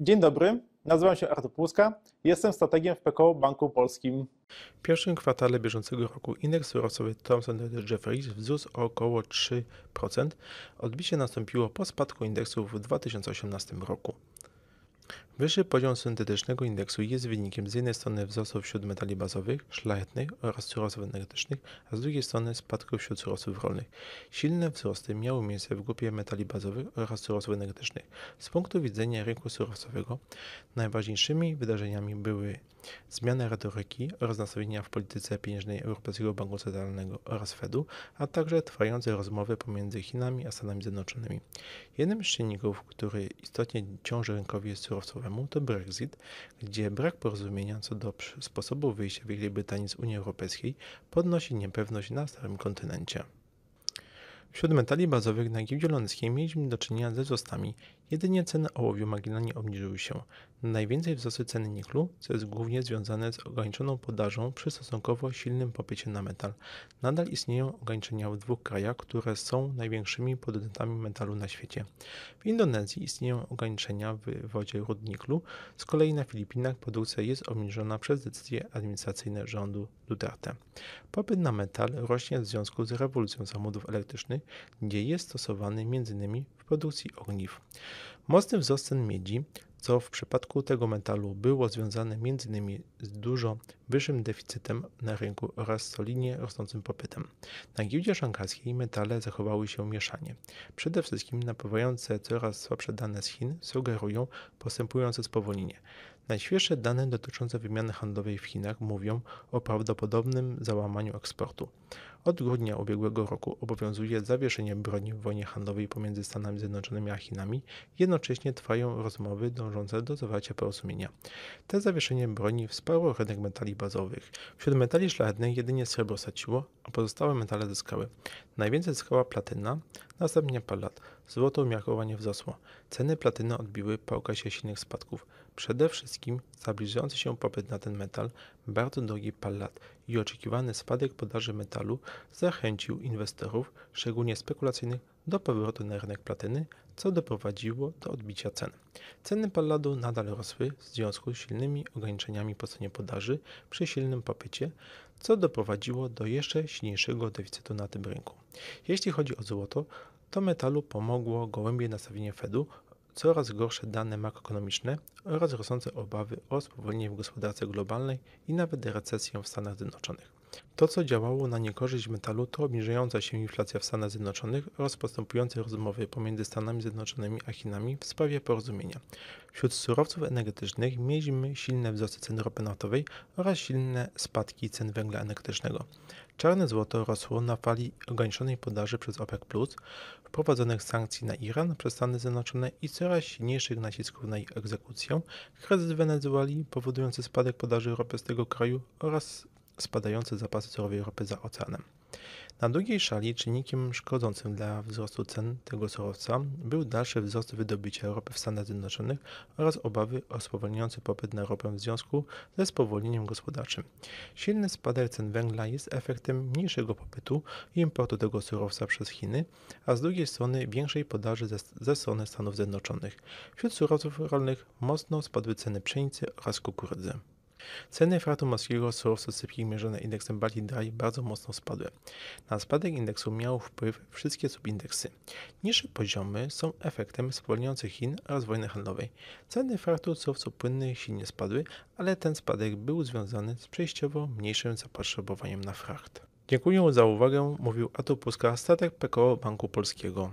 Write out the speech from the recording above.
Dzień dobry, nazywam się Artur Płuska, jestem strategiem w PKO Banku Polskim. W pierwszym kwartale bieżącego roku indeks surowcowy Thomson Reuters Jefferies wzrósł o około 3%. Odbicie nastąpiło po spadku indeksu w 2018 roku. Wyższy poziom syntetycznego indeksu jest wynikiem z jednej strony wzrostu wśród metali bazowych, szlachetnych oraz surowców energetycznych, a z drugiej strony spadku wśród surowców rolnych. Silne wzrosty miały miejsce w grupie metali bazowych oraz surowców energetycznych. Z punktu widzenia rynku surowcowego najważniejszymi wydarzeniami były zmiany retoryki oraz nastawienia w polityce pieniężnej Europejskiego Banku Centralnego oraz Fedu, a także trwające rozmowy pomiędzy Chinami a Stanami Zjednoczonymi. Jednym z czynników, który istotnie ciąży rynkowi surowcowy, problemu to Brexit, gdzie brak porozumienia co do sposobu wyjścia Wielkiej Brytanii z Unii Europejskiej podnosi niepewność na starym kontynencie. Wśród metali bazowych na giełdzie londyńskiej mieliśmy do czynienia ze wzrostami Jedynie ceny ołowiu marginalnie obniżyły się. Najwięcej wzrosły ceny niklu, co jest głównie związane z ograniczoną podażą przy stosunkowo silnym popycie na metal. Nadal istnieją ograniczenia w dwóch krajach, które są największymi producentami metalu na świecie. W Indonezji istnieją ograniczenia w wodzie rud niklu, z kolei na Filipinach produkcja jest obniżona przez decyzje administracyjne rządu Duterte. Popyt na metal rośnie w związku z rewolucją samochodów elektrycznych, gdzie jest stosowany m.in. w produkcji ogniw. Mocny wzrost cen miedzi, co w przypadku tego metalu było związane m.in. z dużo wyższym deficytem na rynku oraz solidnie rosnącym popytem. Na giełdzie szanghajskiej metale zachowały się mieszanie. Przede wszystkim napływające coraz słabsze dane z Chin sugerują postępujące spowolnienie. Najświeższe dane dotyczące wymiany handlowej w Chinach mówią o prawdopodobnym załamaniu eksportu. Od grudnia ubiegłego roku obowiązuje zawieszenie broni w wojnie handlowej pomiędzy Stanami Zjednoczonymi a Chinami, jednocześnie trwają rozmowy dążące do zawarcia porozumienia. Te zawieszenie broni wsparło rynek metali bazowych. Wśród metali szlachetnych jedynie srebro straciło, a pozostałe metale zyskały. Najwięcej zyskała platyna, Następnie palat. Złoto umiarkowanie wzrosło. Ceny platyny odbiły po okresie silnych spadków. Przede wszystkim stabilizujący się popyt na ten metal, bardzo drogi palat i oczekiwany spadek podaży metalu zachęcił inwestorów, szczególnie spekulacyjnych, do powrotu na rynek platyny, co doprowadziło do odbicia cen. Ceny Palladu nadal rosły w związku z silnymi ograniczeniami po stronie podaży przy silnym popycie, co doprowadziło do jeszcze silniejszego deficytu na tym rynku. Jeśli chodzi o złoto, to metalu pomogło gołębie nastawienie Fedu coraz gorsze dane makroekonomiczne oraz rosnące obawy o spowolnienie w gospodarce globalnej i nawet recesję w Stanach Zjednoczonych. To, co działało na niekorzyść metalu, to obniżająca się inflacja w Stanach Zjednoczonych oraz postępujące rozmowy pomiędzy Stanami Zjednoczonymi a Chinami w sprawie porozumienia. Wśród surowców energetycznych mieliśmy silne wzrosty cen ropy naftowej oraz silne spadki cen węgla elektrycznego. Czarne złoto rosło na fali ograniczonej podaży przez OPEC+, wprowadzonych sankcji na Iran przez Stany Zjednoczone i coraz silniejszych nacisków na ich egzekucję, kryzys Wenezueli powodujący spadek podaży ropy z tego kraju oraz spadające zapasy surowej ropy za oceanem. Na drugiej szali czynnikiem szkodzącym dla wzrostu cen tego surowca był dalszy wzrost wydobycia ropy w Stanach Zjednoczonych oraz obawy o spowalniający popyt na ropę w związku ze spowolnieniem gospodarczym. Silny spadek cen węgla jest efektem mniejszego popytu i importu tego surowca przez Chiny, a z drugiej strony większej podaży ze, ze strony Stanów Zjednoczonych. Wśród surowców rolnych mocno spadły ceny pszenicy oraz kukurydzy. Ceny fraktu morskiego z surowców sypkich mierzone indeksem Baltic Dry bardzo mocno spadły. Na spadek indeksu miały wpływ wszystkie subindeksy. Niższe poziomy są efektem spowolniających Chin oraz wojny handlowej. Ceny fraktu surowców płynnych silnie spadły, ale ten spadek był związany z przejściowo mniejszym zapotrzebowaniem na fracht. Dziękuję za uwagę, mówił Atopuska, statek PKO Banku Polskiego.